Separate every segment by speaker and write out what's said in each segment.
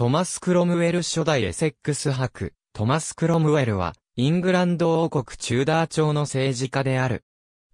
Speaker 1: トマス・クロムウェル初代エセックス博、トマス・クロムウェルは、イングランド王国チューダー朝の政治家である。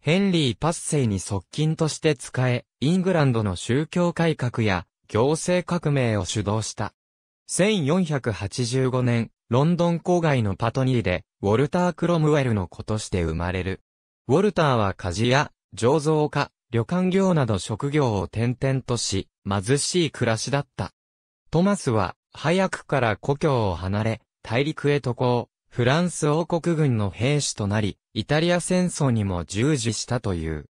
Speaker 1: ヘンリー・パッセイに側近として仕え、イングランドの宗教改革や行政革命を主導した。1485年、ロンドン郊外のパトニーで、ウォルター・クロムウェルの子として生まれる。ウォルターは鍛冶屋、醸造家、旅館業など職業を転々とし、貧しい暮らしだった。トマスは、早くから故郷を離れ、大陸へ渡航、フランス王国軍の兵士となり、イタリア戦争にも従事したという。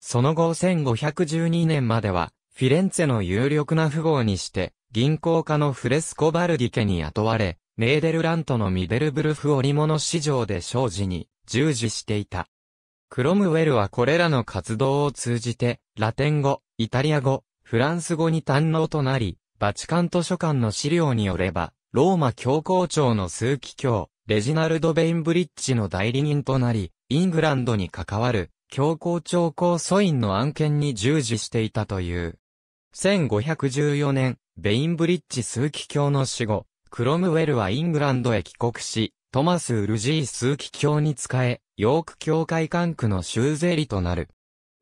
Speaker 1: その後1512年までは、フィレンツェの有力な富豪にして、銀行家のフレスコバルディ家に雇われ、ネーデルラントのミデルブルフ織物市場で商事に従事していた。クロムウェルはこれらの活動を通じて、ラテン語、イタリア語、フランス語に堪能となり、バチカン図書館の資料によれば、ローマ教皇庁の数奇教、レジナルド・ベインブリッジの代理人となり、イングランドに関わる、教皇庁控訴院の案件に従事していたという。1514年、ベインブリッジ数奇教の死後、クロムウェルはイングランドへ帰国し、トマス・ウルジー数奇教に仕え、ヨーク教会管区の州税理となる。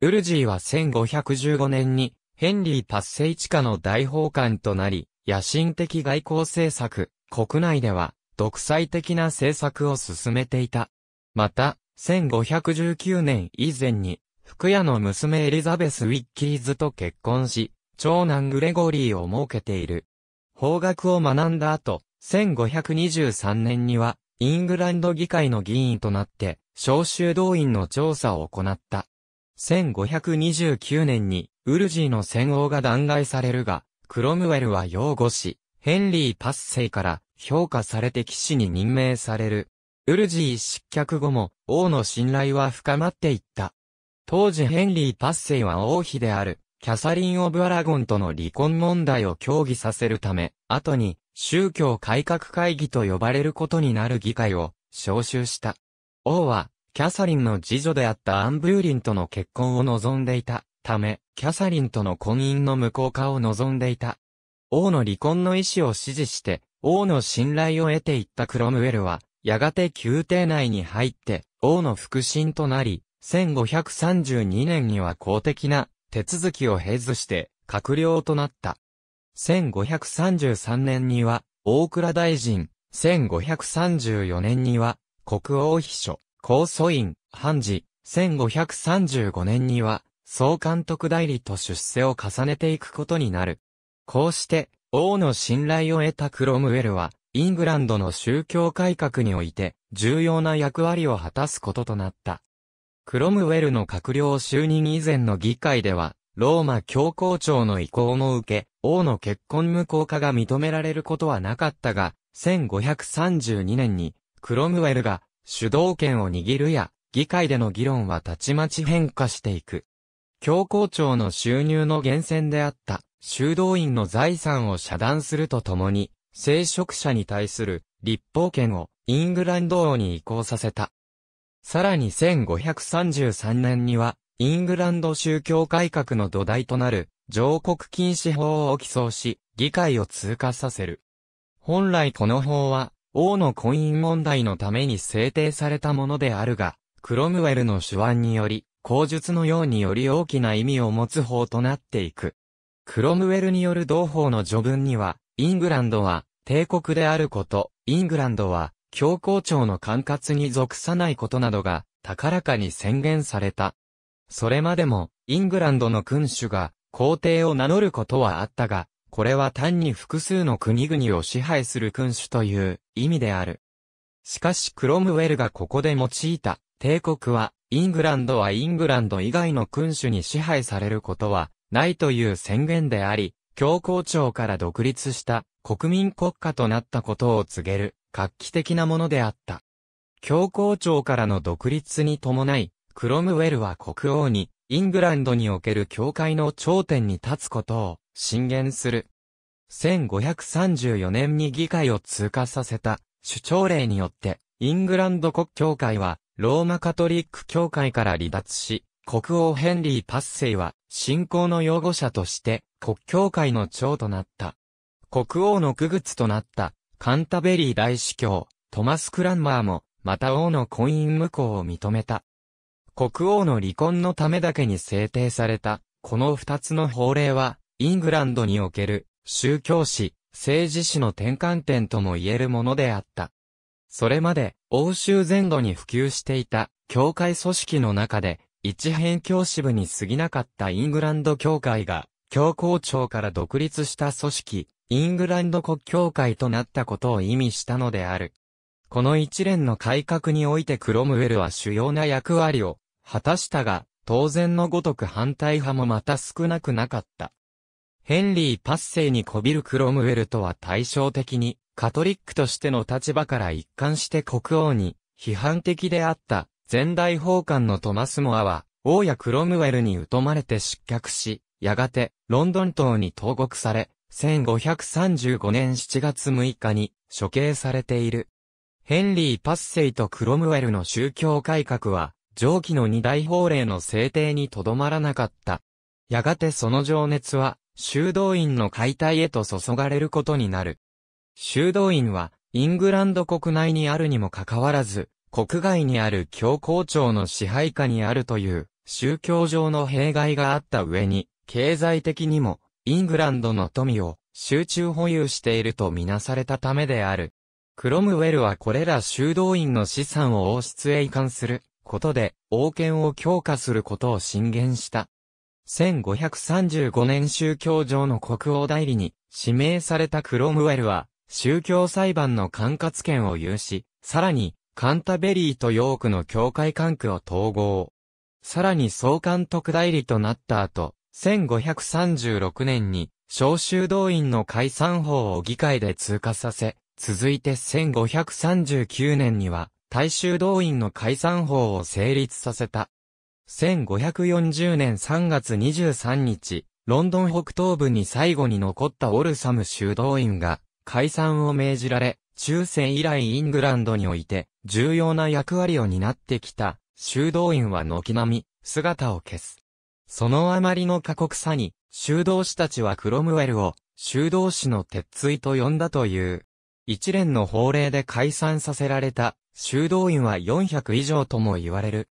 Speaker 1: ウルジーは1515年にヘンリー達成地下の大法官となり、野心的外交政策、国内では、独裁的な政策を進めていた。また、1519年以前に、福屋の娘エリザベス・ウィッキーズと結婚し、長男グレゴリーを設けている。法学を学んだ後、1523年には、イングランド議会の議員となって、召集動員の調査を行った。1529年に、ウルジーの戦王が弾劾されるが、クロムウェルは擁護し、ヘンリー・パッセイから評価されて騎士に任命される。ウルジー失脚後も王の信頼は深まっていった。当時ヘンリー・パッセイは王妃である、キャサリン・オブ・アラゴンとの離婚問題を協議させるため、後に宗教改革会議と呼ばれることになる議会を招集した。王は、キャサリンの次女であったアン・ブーリンとの結婚を望んでいた。ため、キャサリンとの婚姻の無効化を望んでいた。王の離婚の意思を支持して、王の信頼を得ていったクロムウェルは、やがて宮廷内に入って、王の腹心となり、1532年には公的な手続きを経ずして、閣僚となった。1533年には、大倉大臣、1534年には、国王秘書、公訴院、判事、1535年には、総監督代理と出世を重ねていくことになる。こうして、王の信頼を得たクロムウェルは、イングランドの宗教改革において、重要な役割を果たすこととなった。クロムウェルの閣僚就任以前の議会では、ローマ教皇庁の意向も受け、王の結婚無効化が認められることはなかったが、1532年に、クロムウェルが主導権を握るや、議会での議論はたちまち変化していく。教皇庁の収入の源泉であった修道院の財産を遮断するとともに、聖職者に対する立法権をイングランド王に移行させた。さらに1533年には、イングランド宗教改革の土台となる上国禁止法を起草し、議会を通過させる。本来この法は、王の婚姻問題のために制定されたものであるが、クロムウェルの手腕により、口述のようにより大きな意味を持つ法となっていく。クロムウェルによる同法の序文には、イングランドは帝国であること、イングランドは教皇庁の管轄に属さないことなどが高らかに宣言された。それまでも、イングランドの君主が皇帝を名乗ることはあったが、これは単に複数の国々を支配する君主という意味である。しかしクロムウェルがここで用いた帝国はイングランドはイングランド以外の君主に支配されることはないという宣言であり、教皇庁から独立した国民国家となったことを告げる画期的なものであった。教皇庁からの独立に伴い、クロムウェルは国王にイングランドにおける教会の頂点に立つことを進言する。1534年に議会を通過させた主張令によって、イングランド国教会はローマカトリック教会から離脱し、国王ヘンリーパッセイは信仰の擁護者として国教会の長となった。国王の区靴となったカンタベリー大司教トマス・クランマーもまた王の婚姻無効を認めた。国王の離婚のためだけに制定されたこの二つの法令はイングランドにおける宗教史、政治史の転換点とも言えるものであった。それまで、欧州全土に普及していた、教会組織の中で、一辺教支部に過ぎなかったイングランド教会が、教皇庁から独立した組織、イングランド国教会となったことを意味したのである。この一連の改革においてクロムウェルは主要な役割を果たしたが、当然のごとく反対派もまた少なくなかった。ヘンリー・パッセイにこびるクロムウェルとは対照的に、カトリックとしての立場から一貫して国王に批判的であった前代奉還のトマス・モアは、王やクロムウェルに疎まれて失脚し、やがてロンドン島に投獄され、1535年7月6日に処刑されている。ヘンリー・パッセイとクロムウェルの宗教改革は、上記の二大法令の制定にとどまらなかった。やがてその情熱は、修道院の解体へと注がれることになる。修道院は、イングランド国内にあるにもかかわらず、国外にある教皇庁の支配下にあるという、宗教上の弊害があった上に、経済的にも、イングランドの富を集中保有しているとみなされたためである。クロムウェルはこれら修道院の資産を王室へ移管することで、王権を強化することを進言した。1535年宗教上の国王代理に指名されたクロムウェルは、宗教裁判の管轄権を有し、さらに、カンタベリーとヨークの教会管区を統合。さらに総監督代理となった後、1536年に、召集動員の解散法を議会で通過させ、続いて1539年には、大衆動員の解散法を成立させた。1540年3月23日、ロンドン北東部に最後に残ったオルサム修道院が、解散を命じられ、中世以来イングランドにおいて重要な役割を担ってきた修道院は軒並み姿を消す。そのあまりの過酷さに修道士たちはクロムウェルを修道士の鉄槌と呼んだという。一連の法令で解散させられた修道院は400以上とも言われる。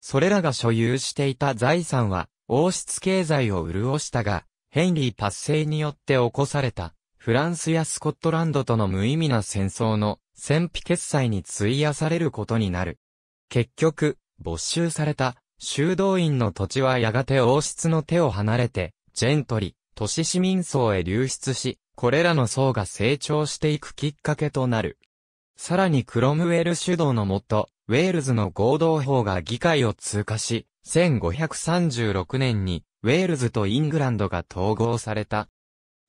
Speaker 1: それらが所有していた財産は王室経済を潤したが、ヘンリー達成によって起こされたフランスやスコットランドとの無意味な戦争の戦費決済に費やされることになる。結局、没収された修道院の土地はやがて王室の手を離れて、ジェントリ、都市市民層へ流出し、これらの層が成長していくきっかけとなる。さらにクロムウェル主導のもと、ウェールズの合同法が議会を通過し、1536年に、ウェールズとイングランドが統合された。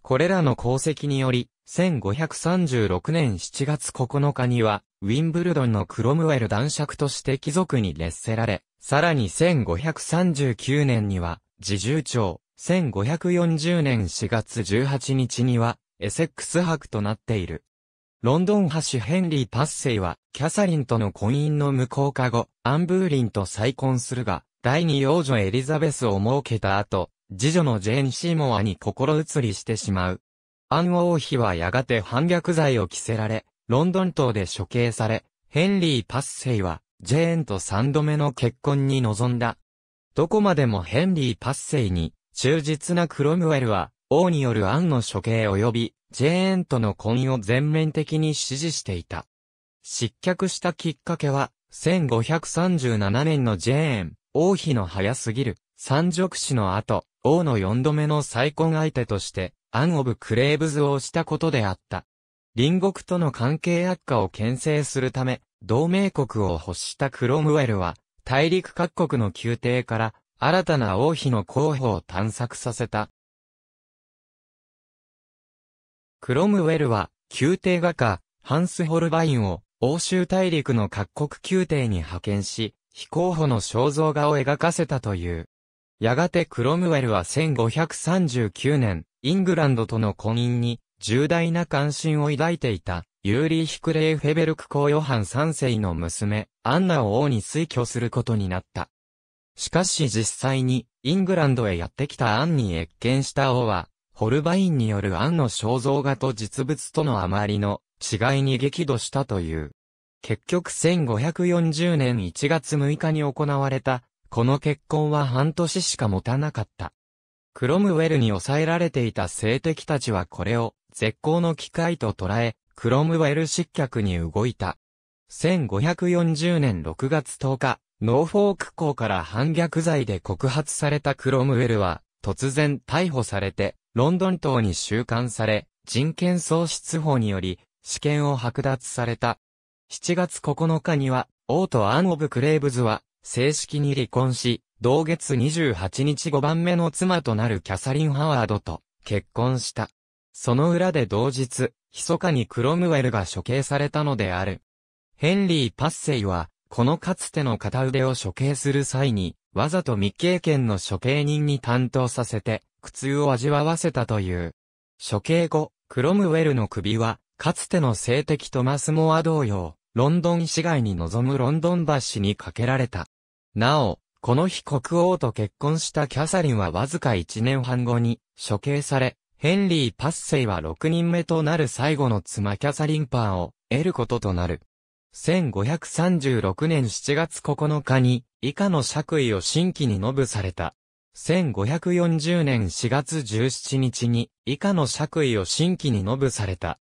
Speaker 1: これらの功績により、1536年7月9日には、ウィンブルドンのクロムウェル男爵として貴族に列せられ、さらに1539年には、自重長、1540年4月18日には、エセックス博となっている。ロンドン橋ヘンリー・パッセイは、キャサリンとの婚姻の無効化後、アンブーリンと再婚するが、第二王女エリザベスを設けた後、次女のジェーン・シーモアに心移りしてしまう。アン王妃はやがて反逆罪を着せられ、ロンドン島で処刑され、ヘンリー・パッセイは、ジェーンと三度目の結婚に臨んだ。どこまでもヘンリー・パッセイに、忠実なクロムウェルは、王によるアンの処刑及び、ジェーンとの婚姻を全面的に支持していた。失脚したきっかけは、1537年のジェーン、王妃の早すぎる、三辱死の後、王の4度目の再婚相手として、アン・オブ・クレーブズをしたことであった。隣国との関係悪化を牽制するため、同盟国を欲したクロムウェルは、大陸各国の宮廷から新たな王妃の候補を探索させた。クロムウェルは、宮廷画家、ハンス・ホルバインを、欧州大陸の各国宮廷に派遣し、非候補の肖像画を描かせたという。やがてクロムウェルは1539年、イングランドとの婚姻に重大な関心を抱いていた、ユーリーヒクレーフェベルク公ヨハン3世の娘、アンナを王に推挙することになった。しかし実際に、イングランドへやってきたアンに謁見した王は、ホルバインによるアンの肖像画と実物とのあまりの違いに激怒したという。結局1540年1月6日に行われたこの結婚は半年しか持たなかった。クロムウェルに抑えられていた性的たちはこれを絶好の機会と捉え、クロムウェル失脚に動いた。1540年6月10日、ノーフォーク港から反逆罪で告発されたクロムウェルは、突然逮捕されて、ロンドン島に収監され、人権喪失法により、試験を剥奪された。7月9日には、王ト・アン・オブ・クレーブズは、正式に離婚し、同月28日5番目の妻となるキャサリン・ハワードと結婚した。その裏で同日、密かにクロムウェルが処刑されたのである。ヘンリー・パッセイは、このかつての片腕を処刑する際に、わざと未経験の処刑人に担当させて、苦痛を味わわせたという。処刑後、クロムウェルの首は、かつての性的トマスモア同様、ロンドン市街に臨むロンドン橋にかけられた。なお、この日国王と結婚したキャサリンはわずか1年半後に処刑され、ヘンリー・パッセイは6人目となる最後の妻キャサリン・パーを得ることとなる。1536年7月9日に以下の爵位を新規にノぶされた。1540年4月17日に以下の爵位を新規にノぶされた。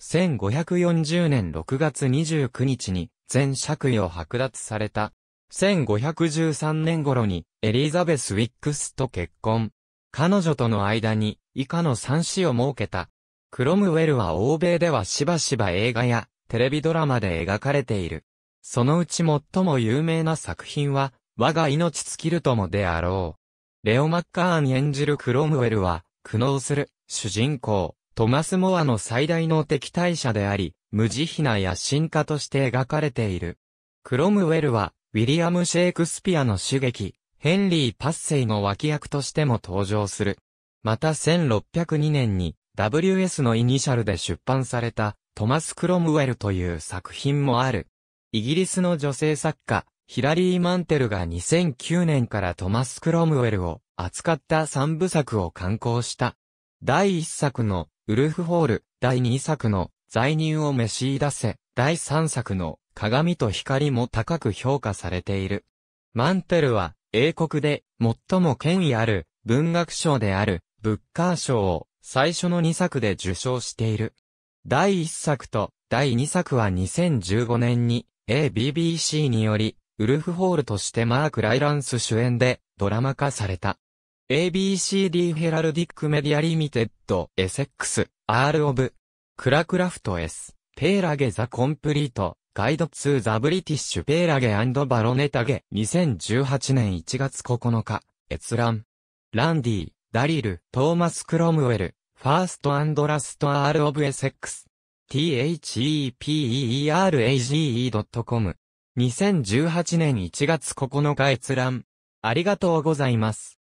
Speaker 1: 1540年6月29日に全爵位を剥奪された1513年頃にエリザベス・ウィックスと結婚。彼女との間に以下の三子を設けた。クロムウェルは欧米ではしばしば映画やテレビドラマで描かれている。そのうち最も有名な作品は、我が命尽きるともであろう。レオ・マッカーン演じるクロムウェルは、苦悩する主人公、トマス・モアの最大の敵対者であり、無慈悲な野心家として描かれている。クロムウェルは、ウィリアム・シェイクスピアの主劇、ヘンリー・パッセイの脇役としても登場する。また1602年に WS のイニシャルで出版されたトマス・クロムウェルという作品もある。イギリスの女性作家、ヒラリー・マンテルが2009年からトマス・クロムウェルを扱った三部作を刊行した。第1作のウルフホール、第2作の罪人を召し出せ、第3作の鏡と光も高く評価されている。マンテルは、英国で最も権威ある文学賞であるブッカー賞を最初の2作で受賞している。第1作と第2作は2015年に ABBC によりウルフホールとしてマーク・ライランス主演でドラマ化された。ABCD ヘラルディックメディアリミテッドエセックス R オブクラクラフト S ペーラゲザコンプリートガイドツーザブリティッシュペーラゲバロネタゲ2018年1月9日閲覧ランディ、ダリル、トーマス・クロムウェル、ファーストアンドラスト・アール・オブ・エセックス theperage.com 2018年1月9日閲覧ありがとうございます。